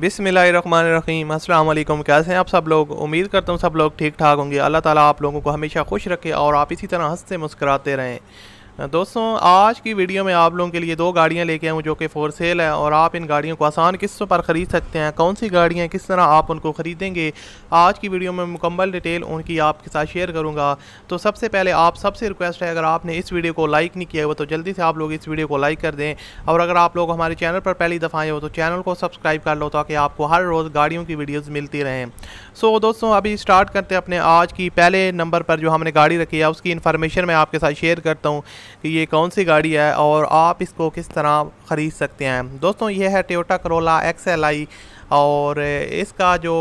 बिसमीम अल्लाम कैसे हैं आप सब लोग उम्मीद करता हूँ सब लोग ठीक ठाक होंगे अल्लाह ताला आप लोगों को हमेशा खुश रखे और आप इसी तरह हंसते मुस्कराते रहें दोस्तों आज की वीडियो में आप लोगों के लिए दो गाड़ियां लेके आऊँ जो कि फोर सेल है और आप इन गाड़ियों को आसान किस्तों पर ख़रीद सकते हैं कौन सी गाड़ियां किस तरह आप उनको ख़रीदेंगे आज की वीडियो में मुकम्मल डिटेल उनकी आपके साथ शेयर करूँगा तो सबसे पहले आप सबसे रिक्वेस्ट है अगर आपने इस वीडियो को लाइक नहीं किया हुआ तो जल्दी से आप लोग इस वीडियो को लाइक कर दें और अगर आप लोग हमारे चैनल पर पहली दफ़ा आए हो तो चैनल को सब्सक्राइब कर लो ताकि आपको हर रोज़ गाड़ियों की वीडियोज़ मिलती रहें सो दोस्तों अभी स्टार्ट करते हैं अपने आज की पहले नंबर पर जो हमने गाड़ी रखी है उसकी इन्फॉर्मेशन मैं आपके साथ शेयर करता हूँ कि ये कौन सी गाड़ी है और आप इसको किस तरह ख़रीद सकते हैं दोस्तों ये है टोटा करोला एक्स आई और इसका जो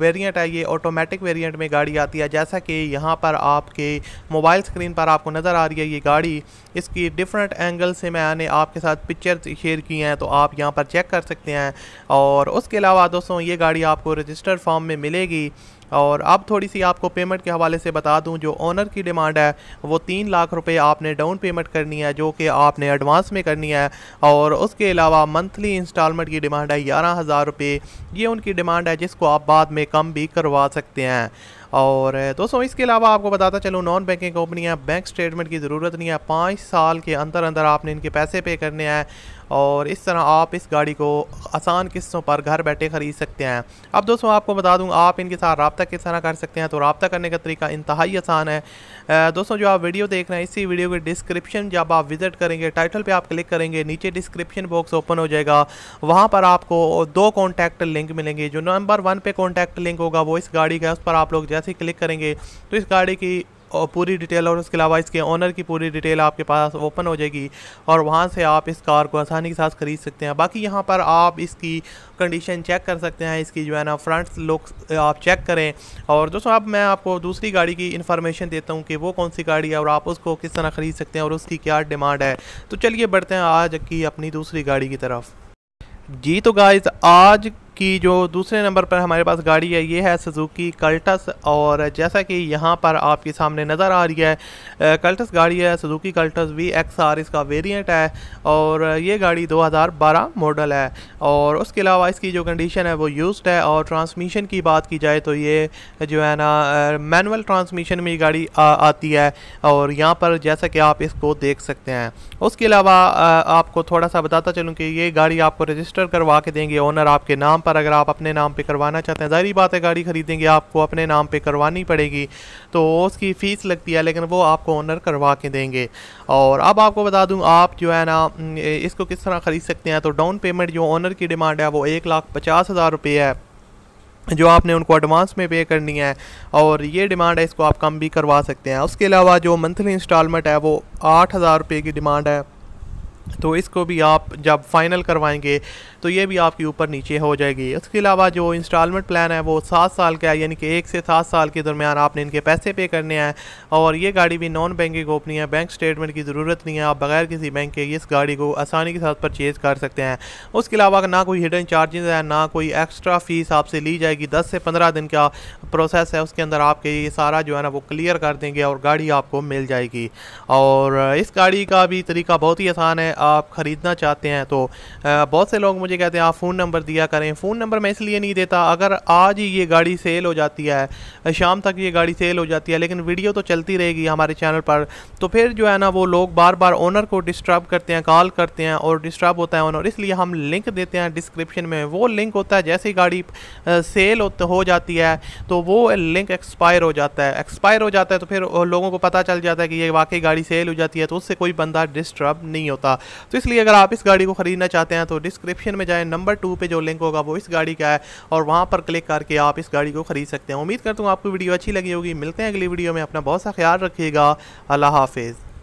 वेरिएंट है ये ऑटोमेटिक वेरिएंट में गाड़ी आती है जैसा कि यहाँ पर आपके मोबाइल स्क्रीन पर आपको नज़र आ रही है ये गाड़ी इसकी डिफरेंट एंगल से मैंने आपके साथ पिक्चर शेयर की हैं तो आप यहाँ पर चेक कर सकते हैं और उसके अलावा दोस्तों ये गाड़ी आपको रजिस्टर फॉर्म में मिलेगी और अब थोड़ी सी आपको पेमेंट के हवाले से बता दूं जो ऑनर की डिमांड है वो तीन लाख रुपए आपने डाउन पेमेंट करनी है जो कि आपने एडवांस में करनी है और उसके अलावा मंथली इंस्टॉलमेंट की डिमांड है ग्यारह हज़ार रुपये ये उनकी डिमांड है जिसको आप बाद में कम भी करवा सकते हैं और दोस्तों इसके अलावा आपको बताता चलूँ नॉन बैंकिंग कंपनियाँ बैंक स्टेटमेंट की ज़रूरत नहीं है पाँच साल के अंदर अंदर आपने इनके पैसे पे करने हैं और इस तरह आप इस गाड़ी को आसान किस्तों पर घर बैठे ख़रीद सकते हैं अब दोस्तों आपको बता दूँ आप इनके साथ रबता किस तरह कर सकते हैं तो रबता करने का तरीका इंतहाई आसान है दोस्तों जो आप वीडियो देख रहे हैं इसी वीडियो के डिस्क्रिप्शन जब आप विज़िट करेंगे टाइटल पर आप क्लिक करेंगे नीचे डिस्क्रिप्शन बॉक्स ओपन हो जाएगा वहाँ पर आपको दो कॉन्टैक्ट लिंक मिलेंगे जो नंबर वन पे कॉन्टैक्ट लिंक होगा वो इस गाड़ी का उस पर आप लोग जैसे ही क्लिक करेंगे तो इस गाड़ी की और पूरी डिटेल और उसके अलावा इसके ऑनर की पूरी डिटेल आपके पास ओपन हो जाएगी और वहाँ से आप इस कार को आसानी के साथ ख़रीद सकते हैं बाकी यहाँ पर आप इसकी कंडीशन चेक कर सकते हैं इसकी जो है ना फ्रंट लुक आप चेक करें और दोस्तों अब मैं आपको दूसरी गाड़ी की इन्फॉर्मेशन देता हूँ कि वो कौन सी गाड़ी है और आप उसको किस तरह ख़रीद सकते हैं और उसकी क्या डिमांड है तो चलिए बढ़ते हैं आज की अपनी दूसरी गाड़ी की तरफ जी तो गाइज आज की जो दूसरे नंबर पर हमारे पास गाड़ी है ये है सुजुकी कल्टस और जैसा कि यहाँ पर आपके सामने नज़र आ रही है कल्टस गाड़ी है Suzuki Cultus V X R इसका वेरिएंट है और ये गाड़ी 2012 मॉडल है और उसके अलावा इसकी जो कंडीशन है वो यूज्ड है और ट्रांसमिशन की बात की जाए तो ये जो है ना मैनुअल ट्रांसमिशन में गाड़ी आ, आती है और यहाँ पर जैसा कि आप इसको देख सकते हैं उसके अलावा आपको थोड़ा सा बताता चलूँ कि ये गाड़ी आपको रजिस्टर करवा के देंगे ओनर आपके नाम पर अगर आप अपने नाम पे करवाना चाहते हैं ज़ाहरी बात है गाड़ी ख़रीदेंगे आपको अपने नाम पे करवानी पड़ेगी तो उसकी फ़ीस लगती है लेकिन वो आपको ऑनर करवा के देंगे और अब आपको बता दूँ आप जो है ना इसको किस तरह ख़रीद सकते हैं तो डाउन पेमेंट जो ऑनर की डिमांड है वो एक लाख पचास हज़ार रुपये है जो आपने उनको एडवांस में पे करनी है और ये डिमांड है इसको आप कम भी करवा सकते हैं उसके अलावा जो मंथली इंस्टॉलमेंट है वो आठ हज़ार रुपये की डिमांड है तो इसको भी आप जब फाइनल करवाएंगे तो ये भी आपके ऊपर नीचे हो जाएगी उसके अलावा जो इंस्टॉलमेंट प्लान है वो सात साल का है यानी कि एक से सात साल के दरमियान आपने इनके पैसे पे करने हैं और ये गाड़ी भी नॉन बैंकिंग ओपनी है बैंक स्टेटमेंट की ज़रूरत नहीं है आप बगैर किसी बैंक के इस गाड़ी को आसानी के साथ परचेज़ कर सकते हैं उसके अलावा ना कोई हिडन चार्जेज है ना कोई एक्स्ट्रा फीस आपसे ली जाएगी दस से पंद्रह दिन का प्रोसेस है उसके अंदर आपके ये सारा जो है ना वो क्लियर कर देंगे और गाड़ी आपको मिल जाएगी और इस गाड़ी का भी तरीका बहुत ही आसान है आप ख़रीदना चाहते हैं तो बहुत से लोग मुझे कहते हैं आप फ़ोन नंबर दिया करें फ़ोन नंबर मैं इसलिए नहीं देता अगर आज ही ये गाड़ी सेल हो जाती है शाम तक ये गाड़ी सेल हो जाती है लेकिन वीडियो तो चलती रहेगी हमारे चैनल पर तो फिर जो है ना वो लोग बार बार ओनर को डिस्टर्ब करते हैं कॉल करते हैं और डिस्टर्ब होता है ओनर इसलिए हम लिंक देते हैं डिस्क्रिप्शन में वो लिंक होता है जैसे गाड़ी सेल हो जाती है तो वो लिंक एक्सपायर हो जाता है एक्सपायर हो जाता है तो फिर लोगों को पता चल जाता है कि ये वाकई गाड़ी सेल हो जाती है तो उससे कोई बंदा डिस्टर्ब नहीं होता तो इसलिए अगर आप इस गाड़ी को ख़रीदना चाहते हैं तो डिस्क्रिप्शन में जाएँ नंबर टू पर जो लिंक होगा वो इस गाड़ी का है और वहाँ पर क्लिक करके आप इस गाड़ी को ख़रीद सकते हैं उम्मीद करता हूँ आपको वीडियो अच्छी लगी होगी मिलते हैं अगली वीडियो में अपना बहुत सा ख्याल रखिएगा अल्लाह हाफिज़